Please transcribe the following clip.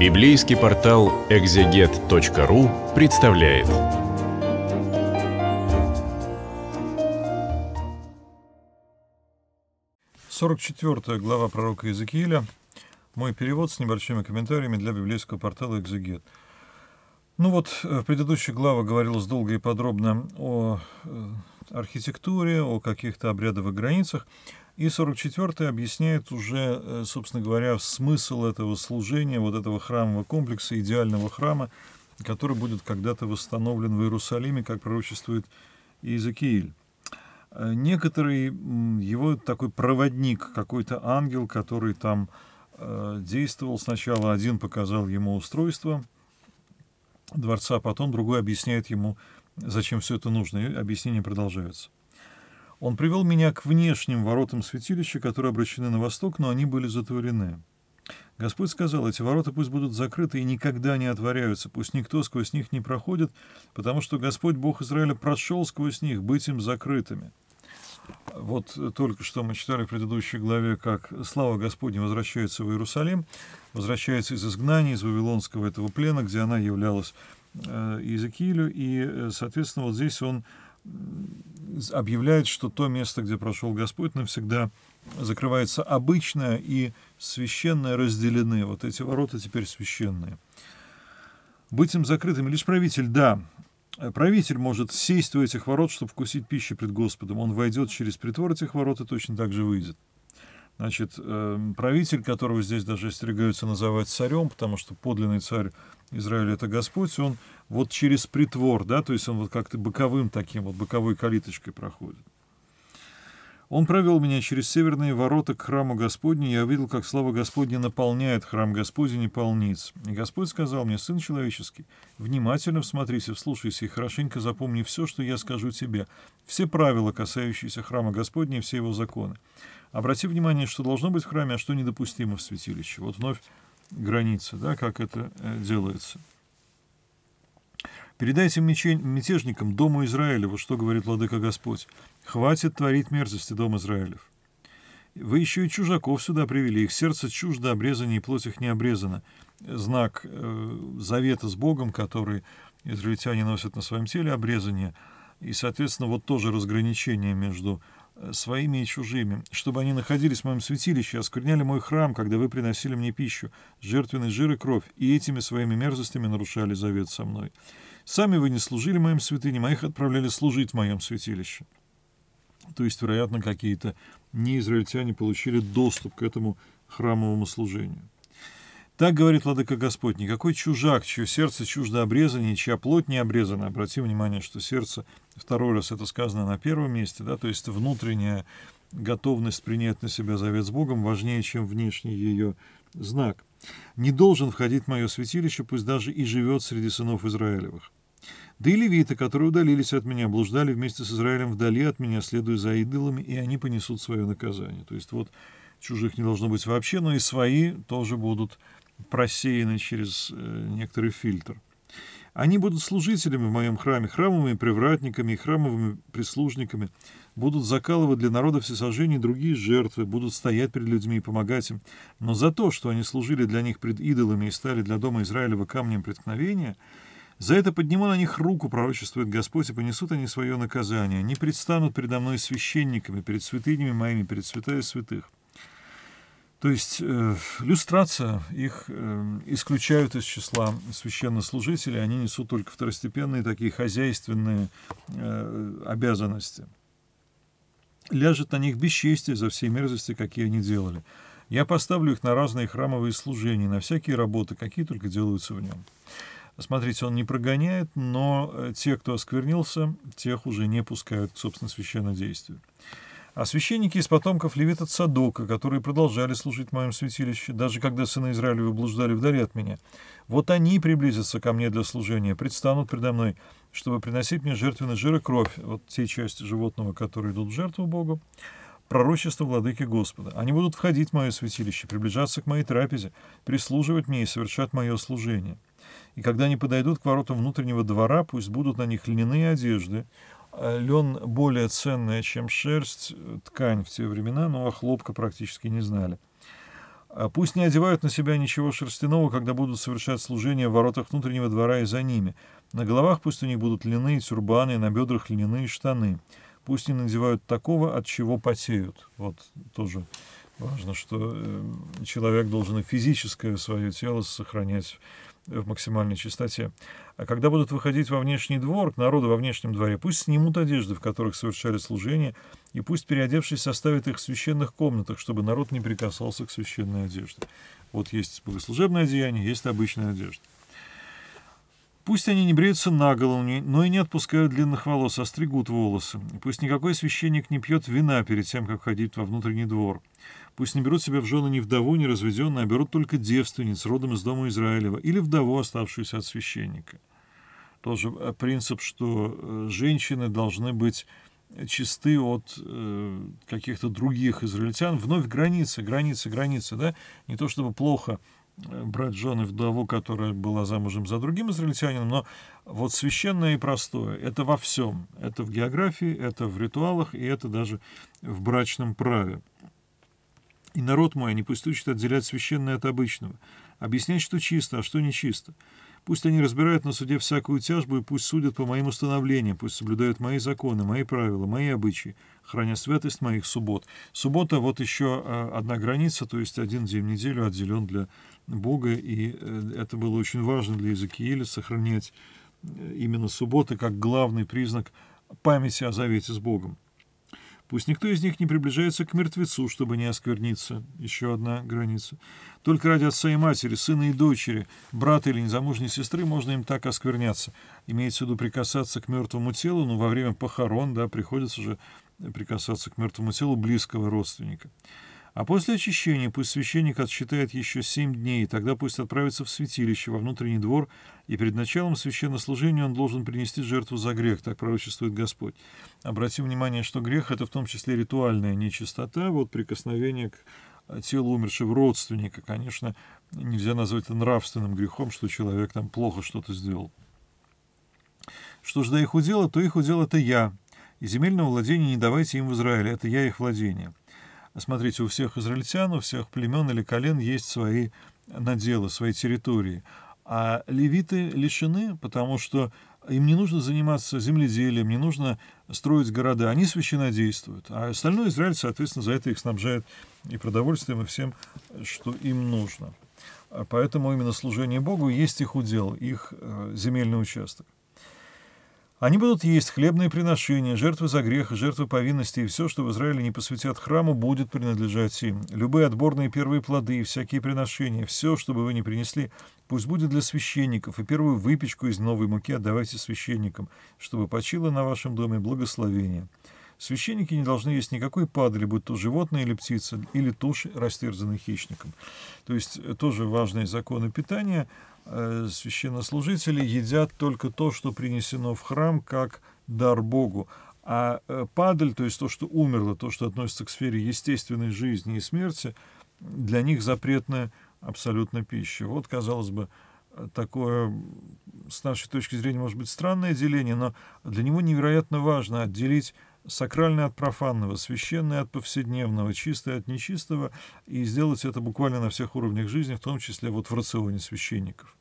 Библейский портал экзегет.ру представляет. Сорок четвертая глава пророка Иезекииля. Мой перевод с небольшими комментариями для библейского портала «Экзегет». Ну вот, э, в предыдущей главе говорилось долго и подробно о э, архитектуре, о каких-то обрядовых границах. И 44-й объясняет уже, э, собственно говоря, смысл этого служения, вот этого храмового комплекса, идеального храма, который будет когда-то восстановлен в Иерусалиме, как пророчествует Иезекииль. Э, некоторый его такой проводник, какой-то ангел, который там э, действовал. Сначала один показал ему устройство дворца, а потом другой объясняет ему, зачем все это нужно. И объяснения продолжаются. Он привел меня к внешним воротам святилища, которые обращены на восток, но они были затворены. Господь сказал, эти ворота пусть будут закрыты и никогда не отворяются, пусть никто сквозь них не проходит, потому что Господь, Бог Израиля, прошел сквозь них, быть им закрытыми. Вот только что мы читали в предыдущей главе, как слава Господня возвращается в Иерусалим, возвращается из изгнания, из Вавилонского этого плена, где она являлась э, Иезекиилю, и, э, соответственно, вот здесь он объявляет, что то место, где прошел Господь, навсегда закрывается обычное и священное разделены. Вот эти ворота теперь священные. Быть им закрытыми лишь правитель, да, Правитель может сесть у этих ворот, чтобы вкусить пищи пред Господом. Он войдет через притвор этих ворот и точно так же выйдет. Значит, эм, правитель, которого здесь даже остерегаются называть царем, потому что подлинный царь Израиля — это Господь, он вот через притвор, да, то есть он вот как-то боковым таким, вот боковой калиточкой проходит. Он провел меня через северные ворота к храму Господню, я увидел, как слава Господня наполняет храм Господень и полниц. И Господь сказал мне, сын человеческий, внимательно всмотрись и вслушайся, и хорошенько запомни все, что я скажу тебе, все правила, касающиеся храма Господня и все его законы. Обрати внимание, что должно быть в храме, а что недопустимо в святилище. Вот вновь граница, да, как это э, делается. «Передайте мятежникам Дому Израилеву, вот что говорит Владыка Господь. Хватит творить мерзости, Дом Израилев. Вы еще и чужаков сюда привели, их сердце чуждо обрезано, и плоть их не обрезана». Знак э, завета с Богом, который израильтяне носят на своем теле, обрезание. И, соответственно, вот тоже разграничение между своими и чужими, чтобы они находились в моем святилище, оскверняли мой храм, когда вы приносили мне пищу, жертвенный жир и кровь, и этими своими мерзостями нарушали завет со мной. Сами вы не служили моим святыням, а их отправляли служить в моем святилище». То есть, вероятно, какие-то неизраильтяне получили доступ к этому храмовому служению. Так говорит Ладыка Господь, никакой чужак, чье сердце чуждо обрезание, чья плоть не обрезана. Обрати внимание, что сердце, второй раз это сказано на первом месте, да, то есть внутренняя готовность принять на себя завет с Богом важнее, чем внешний ее знак. «Не должен входить в мое святилище, пусть даже и живет среди сынов Израилевых». Да и левиты, которые удалились от меня, блуждали вместе с Израилем вдали от меня, следуя за идолами, и они понесут свое наказание. То есть вот чужих не должно быть вообще, но и свои тоже будут просеяны через э, некоторый фильтр. Они будут служителями в моем храме, храмовыми привратниками и храмовыми прислужниками, будут закалывать для народа всесожжения другие жертвы, будут стоять перед людьми и помогать им. Но за то, что они служили для них пред идолами и стали для дома Израилева камнем преткновения, за это подниму на них руку, пророчествует Господь, и понесут они свое наказание. Не предстанут передо мной священниками, перед святынями моими, перед святая святых. То есть э, люстрация, их э, исключают из числа священнослужителей, они несут только второстепенные такие хозяйственные э, обязанности. Ляжет на них бесчестие за все мерзости, какие они делали. Я поставлю их на разные храмовые служения, на всякие работы, какие только делаются в нем. Смотрите, он не прогоняет, но э, те, кто осквернился, тех уже не пускают к, собственно, священнодействию. действию а священники из потомков левита Цадока, которые продолжали служить в моем святилище, даже когда сыны Израилевы блуждали вдали от меня. Вот они приблизятся ко мне для служения, предстанут предо мной, чтобы приносить мне жертвенный жир и кровь, вот те части животного, которые идут в жертву Богу, пророчество владыки Господа. Они будут входить в мое святилище, приближаться к моей трапезе, прислуживать мне и совершать мое служение. И когда они подойдут к воротам внутреннего двора, пусть будут на них льняные одежды, лен более ценная, чем шерсть, ткань в те времена, но о хлопка практически не знали. А пусть не одевают на себя ничего шерстяного, когда будут совершать служение в воротах внутреннего двора и за ними. На головах пусть у них будут льняные тюрбаны, на бедрах льняные штаны. Пусть не надевают такого, от чего потеют. Вот тоже Важно, что э, человек должен и физическое свое тело сохранять в максимальной чистоте. А когда будут выходить во внешний двор, к народу во внешнем дворе, пусть снимут одежды, в которых совершали служение, и пусть, переодевшись, составят их в священных комнатах, чтобы народ не прикасался к священной одежде. Вот есть богослужебное одеяние, есть обычная одежда. Пусть они не бреются наголо, но и не отпускают длинных волос, а стригут волосы. Пусть никакой священник не пьет вина перед тем, как ходить во внутренний двор. Пусть не берут себя в жены ни вдову, ни разведенную, а берут только девственниц, родом из дома Израилева, или вдову, оставшуюся от священника. Тоже э, принцип, что э, женщины должны быть чисты от э, каких-то других израильтян. Вновь границы, границы, границы, да? Не то чтобы плохо Э, брать жены вдову, которая была замужем за другим израильтянином, но вот священное и простое — это во всем. Это в географии, это в ритуалах, и это даже в брачном праве. «И народ мой не пусть учит отделять священное от обычного, объяснять, что чисто, а что нечисто. Пусть они разбирают на суде всякую тяжбу и пусть судят по моим установлениям, пусть соблюдают мои законы, мои правила, мои обычаи, храня святость моих суббот. Суббота — вот еще э, одна граница, то есть один день в неделю отделен для Бога, и э, это было очень важно для Иезекииля сохранять э, именно субботы как главный признак памяти о завете с Богом. Пусть никто из них не приближается к мертвецу, чтобы не оскверниться. Еще одна граница. Только ради отца и матери, сына и дочери, брата или незамужней сестры можно им так оскверняться. Имеется в виду прикасаться к мертвому телу, но во время похорон, да, приходится же прикасаться к мертвому телу близкого родственника. А после очищения пусть священник отсчитает еще семь дней, и тогда пусть отправится в святилище, во внутренний двор, и перед началом священнослужения он должен принести жертву за грех, так пророчествует Господь. Обратим внимание, что грех — это в том числе ритуальная нечистота, вот прикосновение к э, телу умершего родственника. Конечно, нельзя назвать это нравственным грехом, что человек там плохо что-то сделал. Что ж до их удела, то их удел — это я. И земельного владения не давайте им в Израиле, это я их владение смотрите, у всех израильтян, у всех племен или колен есть свои наделы, свои территории. А левиты лишены, потому что им не нужно заниматься земледелием, не нужно строить города, они священодействуют. А остальное Израиль, соответственно, за это их снабжает и продовольствием, и всем, что им нужно. А поэтому именно служение Богу есть их удел, их э, земельный участок. Они будут есть хлебные приношения, жертвы за грех, жертвы повинности, и все, что в Израиле не посвятят храму, будет принадлежать им. Любые отборные первые плоды и всякие приношения, все, что бы вы ни принесли, пусть будет для священников, и первую выпечку из новой муки отдавайте священникам, чтобы почило на вашем доме благословение. Священники не должны есть никакой падали, будь то животное или птица, или тушь, растерзанной хищником. То есть э, тоже важные законы питания — Э, священнослужители едят только то, что принесено в храм, как дар Богу. А э, падаль, то есть то, что умерло, то, что относится к сфере естественной жизни и смерти, для них запретная абсолютно пища. Вот, казалось бы, такое, с нашей точки зрения, может быть, странное деление, но для него невероятно важно отделить сакральное от профанного, священное от повседневного, чистое от нечистого, и сделать это буквально на всех уровнях жизни, в том числе вот в рационе священников.